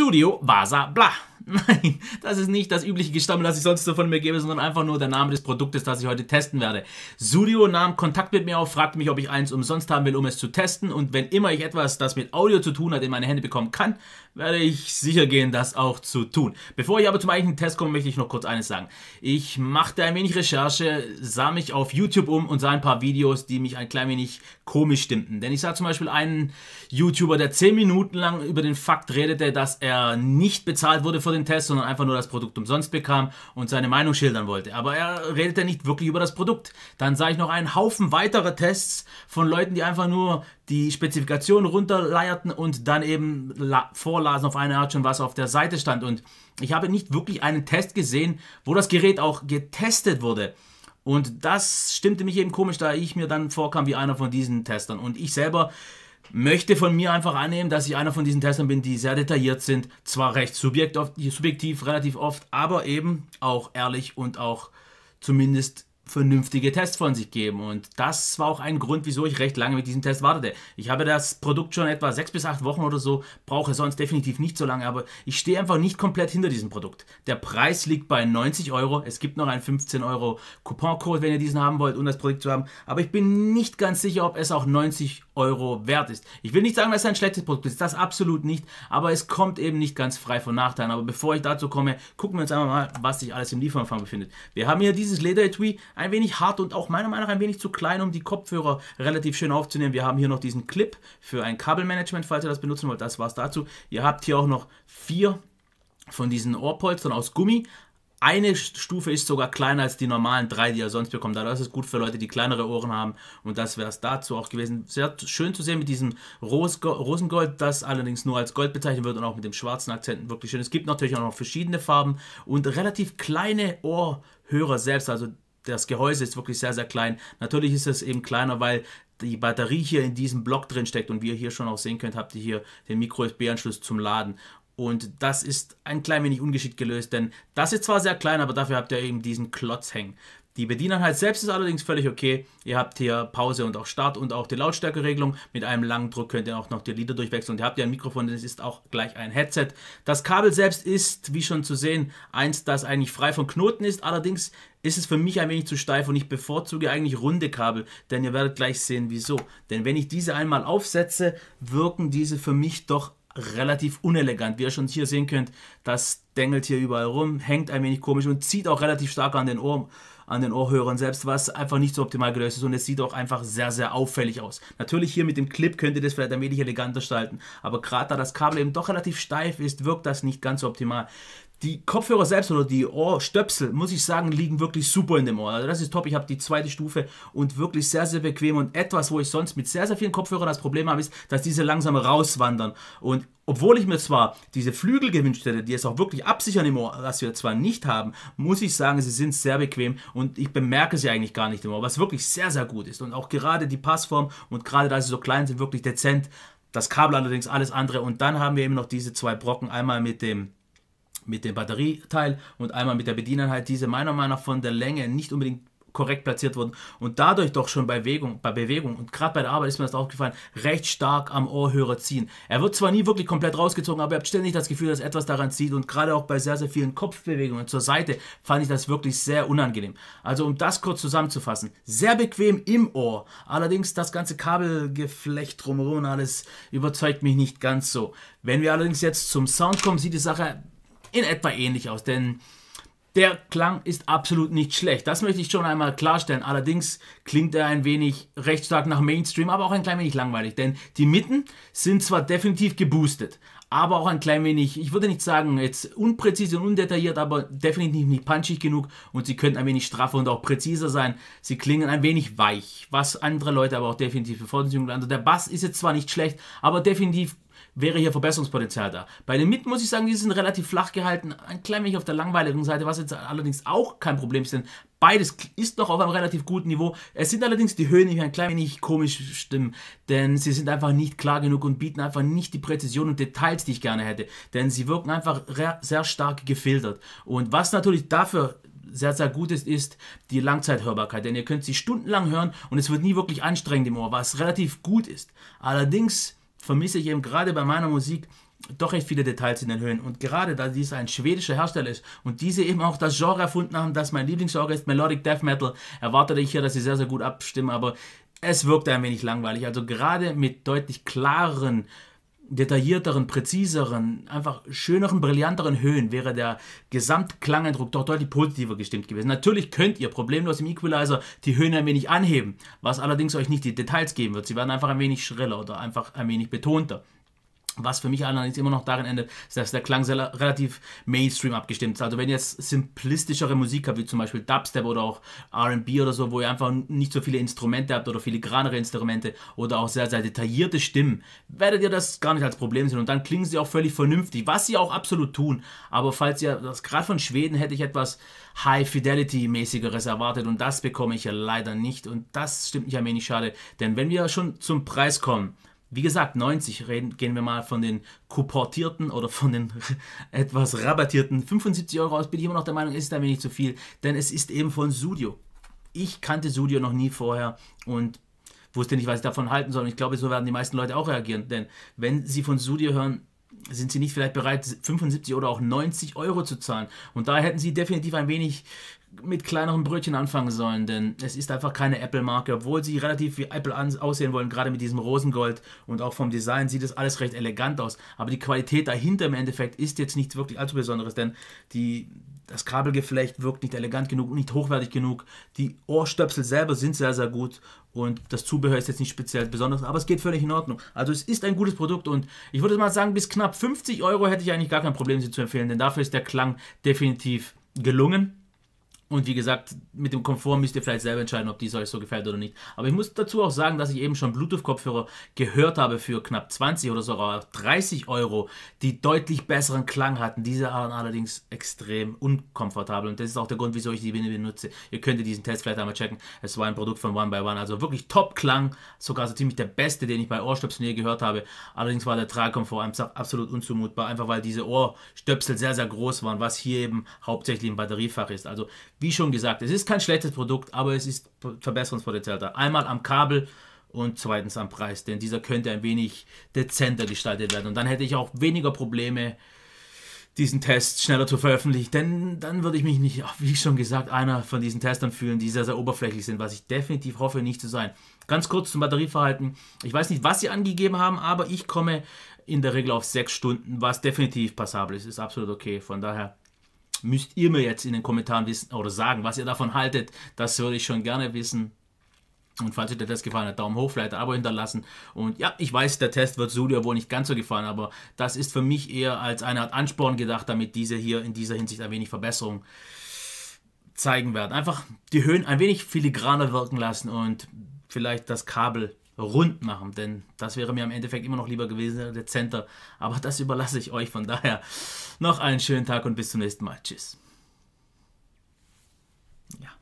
Studio Vaza Blah. Nein, das ist nicht das übliche Gestammel, das ich sonst so von mir gebe, sondern einfach nur der Name des Produktes, das ich heute testen werde. Studio nahm Kontakt mit mir auf, fragte mich, ob ich eins umsonst haben will, um es zu testen. Und wenn immer ich etwas, das mit Audio zu tun hat, in meine Hände bekommen kann, werde ich sicher gehen, das auch zu tun. Bevor ich aber zum eigentlichen Test komme, möchte ich noch kurz eines sagen. Ich machte ein wenig Recherche, sah mich auf YouTube um und sah ein paar Videos, die mich ein klein wenig komisch stimmten. Denn ich sah zum Beispiel einen YouTuber, der 10 Minuten lang über den Fakt redete, dass er nicht bezahlt wurde für den den Test, sondern einfach nur das Produkt umsonst bekam und seine Meinung schildern wollte. Aber er redete nicht wirklich über das Produkt. Dann sah ich noch einen Haufen weiterer Tests von Leuten, die einfach nur die Spezifikationen runterleierten und dann eben vorlasen auf eine Art schon, was auf der Seite stand. Und ich habe nicht wirklich einen Test gesehen, wo das Gerät auch getestet wurde. Und das stimmte mich eben komisch, da ich mir dann vorkam wie einer von diesen Testern. Und ich selber möchte von mir einfach annehmen, dass ich einer von diesen Testern bin, die sehr detailliert sind, zwar recht subjektiv, subjektiv relativ oft, aber eben auch ehrlich und auch zumindest vernünftige Tests von sich geben. Und das war auch ein Grund, wieso ich recht lange mit diesem Test wartete. Ich habe das Produkt schon etwa sechs bis acht Wochen oder so, brauche sonst definitiv nicht so lange, aber ich stehe einfach nicht komplett hinter diesem Produkt. Der Preis liegt bei 90 Euro. Es gibt noch einen 15 Euro Couponcode, wenn ihr diesen haben wollt, um das Produkt zu haben. Aber ich bin nicht ganz sicher, ob es auch 90 Euro wert ist. Ich will nicht sagen, dass es ein schlechtes Produkt ist, das absolut nicht, aber es kommt eben nicht ganz frei von Nachteilen. Aber bevor ich dazu komme, gucken wir uns einmal mal, was sich alles im Lieferumfang befindet. Wir haben hier dieses Leder-Etui, ein wenig hart und auch meiner Meinung nach ein wenig zu klein, um die Kopfhörer relativ schön aufzunehmen. Wir haben hier noch diesen Clip für ein Kabelmanagement, falls ihr das benutzen wollt. Das war's dazu. Ihr habt hier auch noch vier von diesen Ohrpolstern aus Gummi. Eine Stufe ist sogar kleiner als die normalen drei, die ihr sonst bekommt. Also das ist gut für Leute, die kleinere Ohren haben. Und das wäre es dazu auch gewesen. Sehr schön zu sehen mit diesem Rosengold, das allerdings nur als Gold bezeichnet wird und auch mit dem schwarzen Akzenten wirklich schön. Es gibt natürlich auch noch verschiedene Farben und relativ kleine Ohrhörer selbst. Also das Gehäuse ist wirklich sehr, sehr klein. Natürlich ist es eben kleiner, weil die Batterie hier in diesem Block drin steckt und wie ihr hier schon auch sehen könnt, habt ihr hier den Micro-USB-Anschluss zum Laden. Und das ist ein klein wenig ungeschickt gelöst, denn das ist zwar sehr klein, aber dafür habt ihr eben diesen Klotz hängen. Die Bedieneinheit selbst ist allerdings völlig okay. Ihr habt hier Pause und auch Start und auch die Lautstärkeregelung. Mit einem langen Druck könnt ihr auch noch die Lieder durchwechseln. Und ihr habt ja ein Mikrofon, das ist auch gleich ein Headset. Das Kabel selbst ist, wie schon zu sehen, eins, das eigentlich frei von Knoten ist. Allerdings ist es für mich ein wenig zu steif und ich bevorzuge eigentlich runde Kabel, denn ihr werdet gleich sehen, wieso. Denn wenn ich diese einmal aufsetze, wirken diese für mich doch relativ unelegant. Wie ihr schon hier sehen könnt, das dengelt hier überall rum, hängt ein wenig komisch und zieht auch relativ stark an den Ohren an den Ohrhörern selbst, was einfach nicht so optimal gelöst ist und es sieht auch einfach sehr, sehr auffällig aus. Natürlich hier mit dem Clip könnt ihr das vielleicht ein wenig eleganter gestalten, aber gerade da das Kabel eben doch relativ steif ist, wirkt das nicht ganz so optimal. Die Kopfhörer selbst oder die Ohrstöpsel, muss ich sagen, liegen wirklich super in dem Ohr. Also das ist top. Ich habe die zweite Stufe und wirklich sehr, sehr bequem. Und etwas, wo ich sonst mit sehr, sehr vielen Kopfhörern das Problem habe, ist, dass diese langsam rauswandern. Und obwohl ich mir zwar diese Flügel gewünscht hätte, die es auch wirklich absichern im Ohr, was wir zwar nicht haben, muss ich sagen, sie sind sehr bequem und ich bemerke sie eigentlich gar nicht im Ohr, was wirklich sehr, sehr gut ist. Und auch gerade die Passform und gerade da sie so klein sind, wirklich dezent. Das Kabel allerdings alles andere. Und dann haben wir eben noch diese zwei Brocken. Einmal mit dem mit dem Batterieteil und einmal mit der Bedieneinheit, diese meiner Meinung nach von der Länge nicht unbedingt korrekt platziert wurden und dadurch doch schon bei Bewegung, bei Bewegung und gerade bei der Arbeit ist mir das aufgefallen, recht stark am Ohrhörer ziehen. Er wird zwar nie wirklich komplett rausgezogen, aber ihr habt ständig das Gefühl, dass etwas daran zieht und gerade auch bei sehr, sehr vielen Kopfbewegungen zur Seite fand ich das wirklich sehr unangenehm. Also um das kurz zusammenzufassen, sehr bequem im Ohr, allerdings das ganze Kabelgeflecht drumherum und alles überzeugt mich nicht ganz so. Wenn wir allerdings jetzt zum Sound kommen, sieht die Sache in etwa ähnlich aus, denn der Klang ist absolut nicht schlecht. Das möchte ich schon einmal klarstellen. Allerdings klingt er ein wenig recht stark nach Mainstream, aber auch ein klein wenig langweilig, denn die Mitten sind zwar definitiv geboostet, aber auch ein klein wenig, ich würde nicht sagen jetzt unpräzise und undetailliert, aber definitiv nicht punchig genug und sie könnten ein wenig straffer und auch präziser sein. Sie klingen ein wenig weich, was andere Leute aber auch definitiv bevorzugen. Also der Bass ist jetzt zwar nicht schlecht, aber definitiv wäre hier Verbesserungspotenzial da. Bei den Mitten muss ich sagen, die sind relativ flach gehalten, ein klein wenig auf der langweiligen Seite, was jetzt allerdings auch kein Problem ist, denn beides ist noch auf einem relativ guten Niveau. Es sind allerdings die Höhen, die ein klein wenig komisch stimmen, denn sie sind einfach nicht klar genug und bieten einfach nicht die Präzision und Details, die ich gerne hätte, denn sie wirken einfach sehr stark gefiltert. Und was natürlich dafür sehr, sehr gut ist, ist die Langzeithörbarkeit. Denn ihr könnt sie stundenlang hören und es wird nie wirklich anstrengend im Ohr, was relativ gut ist. Allerdings vermisse ich eben gerade bei meiner Musik doch recht viele Details in den Höhen. Und gerade da dies ein schwedischer Hersteller ist und diese eben auch das Genre erfunden haben, das mein Lieblingsgenre ist, Melodic Death Metal, erwartete ich hier, dass sie sehr, sehr gut abstimmen, aber es wirkte ein wenig langweilig. Also gerade mit deutlich klareren detaillierteren, präziseren, einfach schöneren, brillanteren Höhen wäre der Gesamtklangeindruck doch deutlich positiver gestimmt gewesen. Natürlich könnt ihr problemlos im Equalizer die Höhen ein wenig anheben, was allerdings euch nicht die Details geben wird. Sie werden einfach ein wenig schriller oder einfach ein wenig betonter. Was für mich allerdings immer noch darin endet, ist, dass der Klang sehr, relativ Mainstream abgestimmt ist. Also wenn ihr jetzt simplistischere Musik habt, wie zum Beispiel Dubstep oder auch RB oder so, wo ihr einfach nicht so viele Instrumente habt oder filigranere Instrumente oder auch sehr, sehr detaillierte Stimmen, werdet ihr das gar nicht als Problem sehen. Und dann klingen sie auch völlig vernünftig, was sie auch absolut tun. Aber falls ihr das gerade von Schweden hätte ich etwas High-Fidelity-mäßigeres erwartet und das bekomme ich ja leider nicht. Und das stimmt mich ein wenig schade. Denn wenn wir schon zum Preis kommen, wie gesagt, 90 reden, gehen wir mal von den kuportierten oder von den etwas rabattierten 75 Euro aus, bin ich immer noch der Meinung, ist ein wenig zu viel, denn es ist eben von Studio. Ich kannte Studio noch nie vorher und wusste nicht, was ich davon halten soll. Und ich glaube, so werden die meisten Leute auch reagieren, denn wenn sie von Studio hören, sind sie nicht vielleicht bereit, 75 oder auch 90 Euro zu zahlen. Und da hätten sie definitiv ein wenig mit kleineren Brötchen anfangen sollen, denn es ist einfach keine Apple-Marke, obwohl sie relativ wie Apple aussehen wollen, gerade mit diesem Rosengold und auch vom Design sieht es alles recht elegant aus. Aber die Qualität dahinter im Endeffekt ist jetzt nichts wirklich allzu Besonderes, denn die, das Kabelgeflecht wirkt nicht elegant genug, nicht hochwertig genug. Die Ohrstöpsel selber sind sehr, sehr gut und das Zubehör ist jetzt nicht speziell besonders, aber es geht völlig in Ordnung. Also es ist ein gutes Produkt und ich würde mal sagen, bis knapp 50 Euro hätte ich eigentlich gar kein Problem, sie zu empfehlen, denn dafür ist der Klang definitiv gelungen. Und wie gesagt, mit dem Komfort müsst ihr vielleicht selber entscheiden, ob dies euch so gefällt oder nicht. Aber ich muss dazu auch sagen, dass ich eben schon Bluetooth-Kopfhörer gehört habe für knapp 20 oder sogar 30 Euro, die deutlich besseren Klang hatten. Diese waren allerdings extrem unkomfortabel und das ist auch der Grund, wieso ich die benutze. Ihr könnt diesen Test vielleicht einmal checken. Es war ein Produkt von One by One, also wirklich Top-Klang, sogar so ziemlich der beste, den ich bei Ohrstöpseln je gehört habe. Allerdings war der Tragkomfort absolut unzumutbar, einfach weil diese Ohrstöpsel sehr, sehr groß waren, was hier eben hauptsächlich im Batteriefach ist. Also wie schon gesagt, es ist kein schlechtes Produkt, aber es ist Verbesserungspotenzial da. Einmal am Kabel und zweitens am Preis, denn dieser könnte ein wenig dezenter gestaltet werden. Und dann hätte ich auch weniger Probleme, diesen Test schneller zu veröffentlichen, denn dann würde ich mich nicht, wie schon gesagt, einer von diesen Testern fühlen, die sehr, sehr oberflächlich sind, was ich definitiv hoffe, nicht zu sein. Ganz kurz zum Batterieverhalten. Ich weiß nicht, was sie angegeben haben, aber ich komme in der Regel auf 6 Stunden, was definitiv passabel ist. Ist absolut okay. Von daher müsst ihr mir jetzt in den Kommentaren wissen oder sagen, was ihr davon haltet. Das würde ich schon gerne wissen. Und falls euch der Test gefallen hat, Daumen hoch, vielleicht ein Abo hinterlassen. Und ja, ich weiß, der Test wird Studio wohl nicht ganz so gefallen, aber das ist für mich eher als eine Art Ansporn gedacht, damit diese hier in dieser Hinsicht ein wenig Verbesserung zeigen werden. Einfach die Höhen ein wenig filigraner wirken lassen und vielleicht das Kabel rund machen, denn das wäre mir im Endeffekt immer noch lieber gewesen, dezenter. Aber das überlasse ich euch, von daher noch einen schönen Tag und bis zum nächsten Mal. Tschüss. Ja.